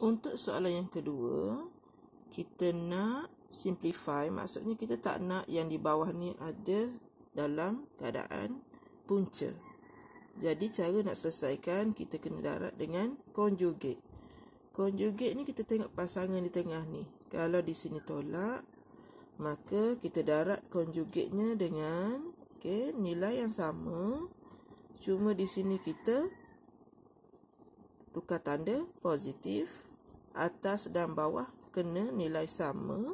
Untuk soalan yang kedua, kita nak simplify. Maksudnya kita tak nak yang di bawah ni ada dalam keadaan punca. Jadi cara nak selesaikan, kita kena darat dengan conjugate. Conjugate ni kita tengok pasangan di tengah ni. Kalau di sini tolak, maka kita darat conjugate-nya dengan okay, nilai yang sama. Cuma di sini kita tukar tanda positif atas dan bawah kena nilai sama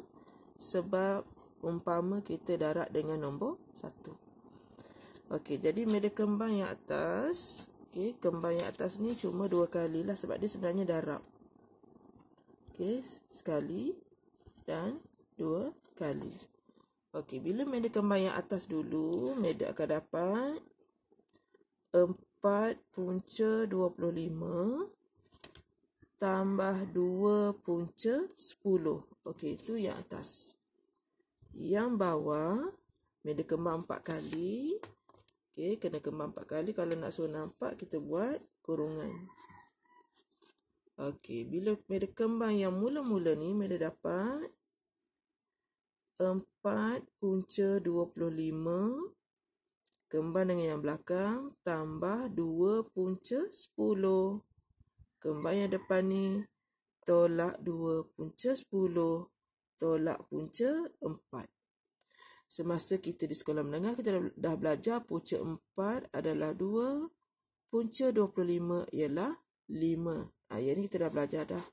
sebab umpama kita darat dengan nombor 1. Okey, jadi meja kembang yang atas, okey, kembang yang atas ni cuma dua kali lah sebab dia sebenarnya darat. Okey, sekali dan dua kali. Okey, bila meja kembang yang atas dulu, meja akan dapat 4 punca tambah 2 punca 10. Okey, itu yang atas. Yang bawah, media kembang 4 kali. Okey, kena kembang 4 kali. Kalau nak suruh nampak, kita buat kurungan. Okey, bila media kembang yang mula-mula ni, media dapat 4 punca 25 kembang dengan yang belakang tambah 2 punca 10 gambar yang depan ni tolak 2 punca 10 tolak punca 4. Semasa kita di sekolah menengah kita dah belajar punca 4 adalah 2 punca 25 ialah 5. Ha, ah, yang ni kita dah belajar dah.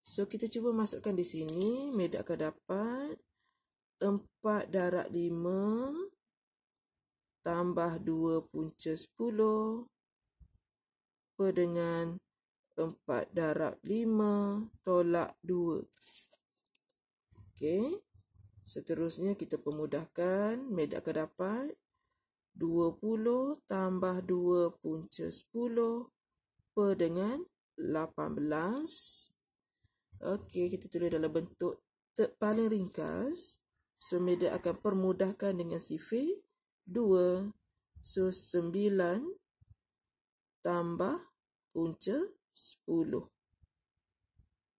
So kita cuba masukkan di sini Meda akan dapat 4 darat 5 Tambah 2 punca 10 Per dengan 4 darab 5 tolak 2. Okey. Seterusnya kita permudahkan. Med akan dapat 20 tambah 2 punca 10 per dengan 18. Okey, kita tulis dalam bentuk paling ringkas. So, media akan permudahkan dengan sifir 2. So, 9 tambah punca sepuluh.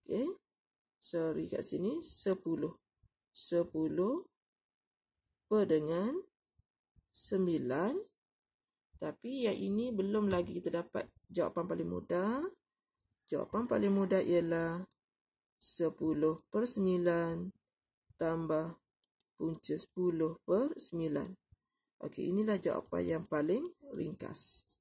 Okay. Sorry kat sini, sepuluh. Sepuluh per dengan sembilan. Tapi yang ini belum lagi kita dapat jawapan paling mudah. Jawapan paling mudah ialah sepuluh per sembilan tambah punca sepuluh per sembilan. Okey, inilah jawapan yang paling ringkas.